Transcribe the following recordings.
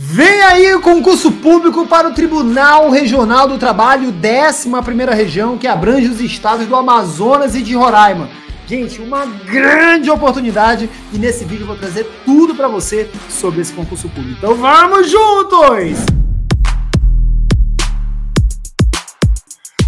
Vem aí o concurso público para o Tribunal Regional do Trabalho, 11ª região, que abrange os estados do Amazonas e de Roraima. Gente, uma grande oportunidade e nesse vídeo eu vou trazer tudo para você sobre esse concurso público. Então vamos juntos!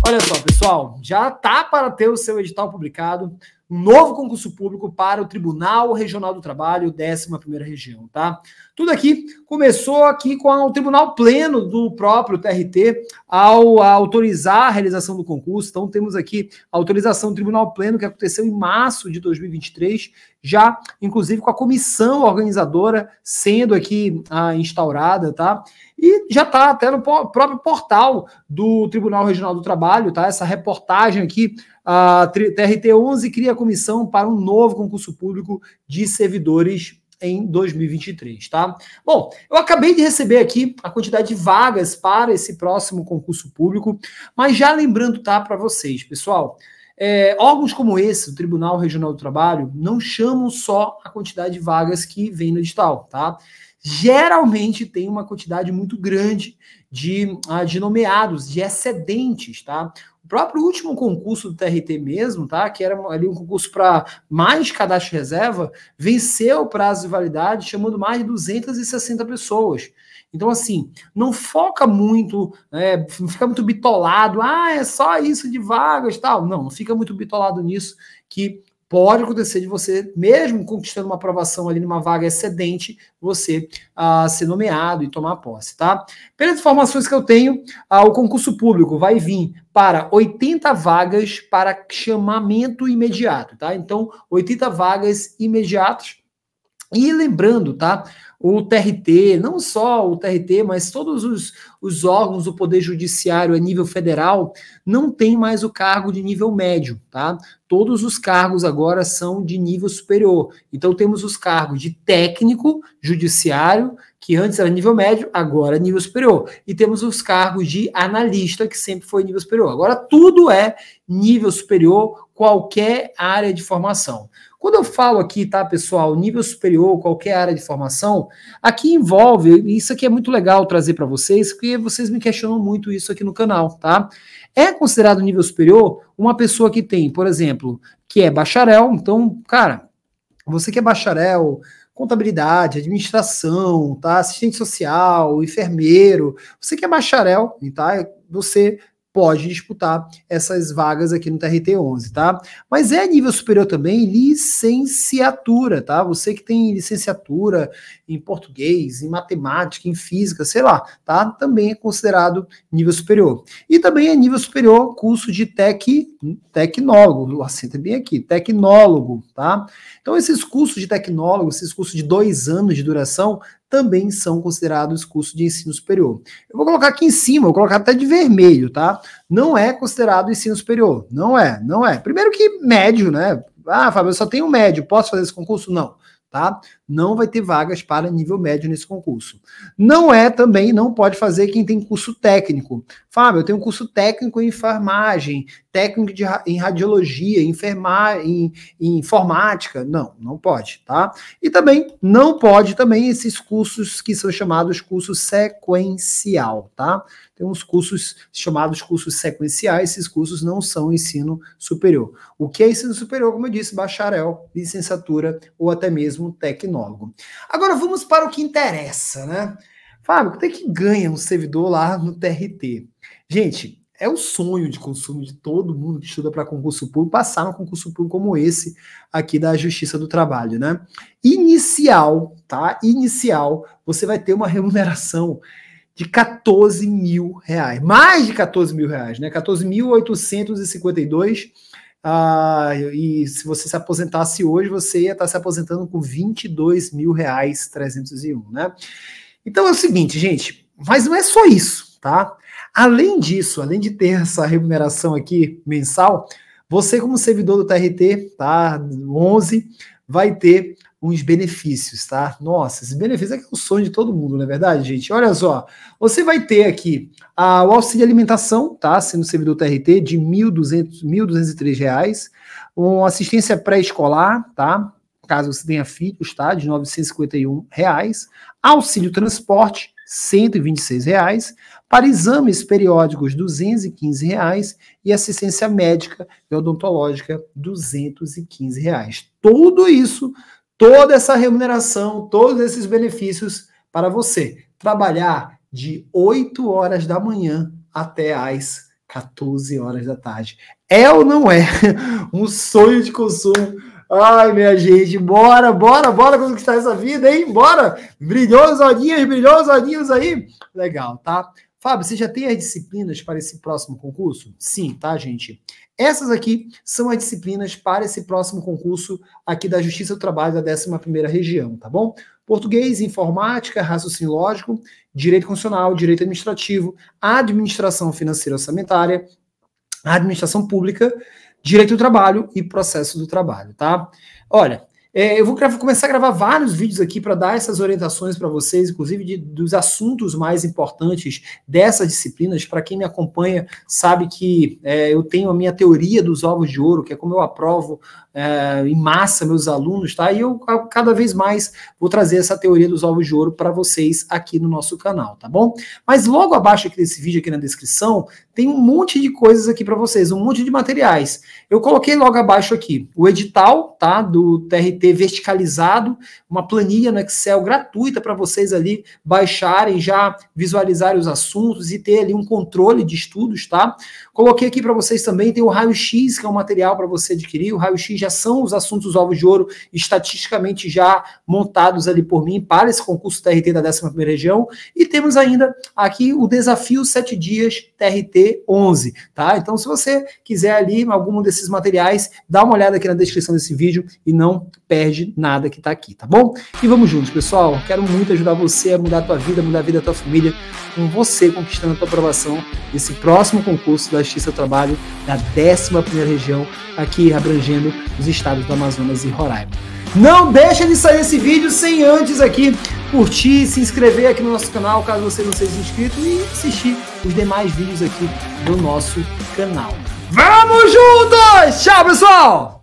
Olha só, pessoal, já tá para ter o seu edital publicado um novo concurso público para o Tribunal Regional do Trabalho, 11ª região, tá? Tudo aqui começou aqui com o Tribunal Pleno do próprio TRT ao autorizar a realização do concurso. Então temos aqui a autorização do Tribunal Pleno que aconteceu em março de 2023, já inclusive com a comissão organizadora sendo aqui ah, instaurada, tá? E já está até no próprio portal do Tribunal Regional do Trabalho, tá? Essa reportagem aqui, a TRT11 cria comissão para um novo concurso público de servidores em 2023, tá? Bom, eu acabei de receber aqui a quantidade de vagas para esse próximo concurso público, mas já lembrando, tá, para vocês, pessoal, é, órgãos como esse, o Tribunal Regional do Trabalho, não chamam só a quantidade de vagas que vem no edital, tá? geralmente tem uma quantidade muito grande de, ah, de nomeados, de excedentes, tá? O próprio último concurso do TRT mesmo, tá? Que era ali um concurso para mais cadastro de reserva, venceu o prazo de validade, chamando mais de 260 pessoas. Então, assim, não foca muito, né? não fica muito bitolado, ah, é só isso de vagas tal. Não, não fica muito bitolado nisso, que Pode acontecer de você, mesmo conquistando uma aprovação ali numa vaga excedente, você ah, ser nomeado e tomar posse, tá? Pelas informações que eu tenho, ah, o concurso público vai vir para 80 vagas para chamamento imediato, tá? Então, 80 vagas imediatas e lembrando, tá? O TRT, não só o TRT, mas todos os, os órgãos do Poder Judiciário a nível federal não tem mais o cargo de nível médio, tá? Todos os cargos agora são de nível superior. Então temos os cargos de técnico judiciário, que antes era nível médio, agora é nível superior. E temos os cargos de analista, que sempre foi nível superior. Agora tudo é nível superior, qualquer área de formação. Quando eu falo aqui, tá, pessoal, nível superior, qualquer área de formação, aqui envolve, isso aqui é muito legal trazer para vocês, porque vocês me questionam muito isso aqui no canal, tá? É considerado nível superior uma pessoa que tem, por exemplo, que é bacharel, então, cara, você que é bacharel, contabilidade, administração, tá? assistente social, enfermeiro, você que é bacharel, tá? você pode disputar essas vagas aqui no TRT 11, tá? Mas é nível superior também licenciatura, tá? Você que tem licenciatura em português, em matemática, em física, sei lá, tá? Também é considerado nível superior. E também é nível superior curso de tec, tecnólogo, o assento é bem aqui, tecnólogo, tá? Então esses cursos de tecnólogo, esses cursos de dois anos de duração, também são considerados cursos de ensino superior. Eu vou colocar aqui em cima, vou colocar até de vermelho, tá? Não é considerado ensino superior. Não é, não é. Primeiro que médio, né? Ah, Fábio, eu só tenho médio, posso fazer esse concurso? Não, tá? não vai ter vagas para nível médio nesse concurso. Não é também, não pode fazer quem tem curso técnico. Fábio, eu tenho curso técnico em enfermagem, técnico de, em radiologia, enferma, em, em, informática. Não, não pode, tá? E também não pode também esses cursos que são chamados cursos sequencial, tá? Tem uns cursos chamados cursos sequenciais, esses cursos não são ensino superior. O que é ensino superior, como eu disse, bacharel, licenciatura ou até mesmo tecnólogo monólogo. Agora vamos para o que interessa, né? Fábio, quanto é que ganha um servidor lá no TRT? Gente, é o sonho de consumo de todo mundo que estuda para concurso público passar um concurso público como esse aqui da Justiça do Trabalho, né? Inicial, tá? Inicial, você vai ter uma remuneração de 14 mil reais, mais de 14 mil reais, né? 14.852 ah, e se você se aposentasse hoje, você ia estar se aposentando com 22 mil reais 301, né? Então é o seguinte, gente, mas não é só isso, tá? Além disso, além de ter essa remuneração aqui mensal, você como servidor do TRT, tá? 11, vai ter uns benefícios, tá? Nossa, esses benefícios é, é o sonho de todo mundo, não é verdade, gente? Olha só, você vai ter aqui a, ah, o auxílio alimentação, tá? Sendo servidor TRT de R$ reais, uma assistência pré-escolar, tá? Caso você tenha filhos, tá? De R$ 951, reais. auxílio transporte, R$ reais, para exames periódicos R$ reais e assistência médica e odontológica R$ reais. Tudo isso toda essa remuneração, todos esses benefícios para você trabalhar de 8 horas da manhã até as 14 horas da tarde. É ou não é um sonho de consumo? Ai, minha gente, bora, bora, bora conquistar essa vida, hein? Bora! Brilhou os olhinhos, brilhou os olhinhos aí? Legal, tá? Fábio, você já tem as disciplinas para esse próximo concurso? Sim, tá, gente? Essas aqui são as disciplinas para esse próximo concurso aqui da Justiça do Trabalho da 11ª Região, tá bom? Português, informática, raciocínio lógico, direito constitucional, direito administrativo, administração financeira orçamentária, administração pública, direito do trabalho e processo do trabalho, tá? Olha, é, eu vou começar a gravar vários vídeos aqui para dar essas orientações para vocês, inclusive de, dos assuntos mais importantes dessas disciplinas. Para quem me acompanha, sabe que é, eu tenho a minha teoria dos ovos de ouro, que é como eu aprovo é, em massa meus alunos, tá? E eu cada vez mais vou trazer essa teoria dos ovos de ouro para vocês aqui no nosso canal, tá bom? Mas logo abaixo aqui desse vídeo, aqui na descrição, tem um monte de coisas aqui para vocês, um monte de materiais. Eu coloquei logo abaixo aqui o edital, tá? Do TRT verticalizado, uma planilha no Excel gratuita para vocês ali baixarem, já visualizarem os assuntos e ter ali um controle de estudos, tá? Coloquei aqui para vocês também, tem o raio-x, que é um material para você adquirir. O raio-x já são os assuntos ovos de ouro estatisticamente já montados ali por mim para esse concurso TRT da 11ª região. E temos ainda aqui o desafio 7 dias TRT 11 tá? Então, se você quiser ali algum desses materiais, dá uma olhada aqui na descrição desse vídeo e não perde nada que tá aqui, tá bom? E vamos juntos, pessoal. Quero muito ajudar você a mudar a tua vida, mudar a vida da tua família, com você conquistando a tua aprovação nesse próximo concurso da Justiça do Trabalho da 11ª região, aqui abrangendo os estados do Amazonas e Roraima. Não deixa de sair esse vídeo sem antes aqui curtir, se inscrever aqui no nosso canal, caso você não seja inscrito, e assistir os demais vídeos aqui do nosso canal. Vamos juntos! Tchau, pessoal!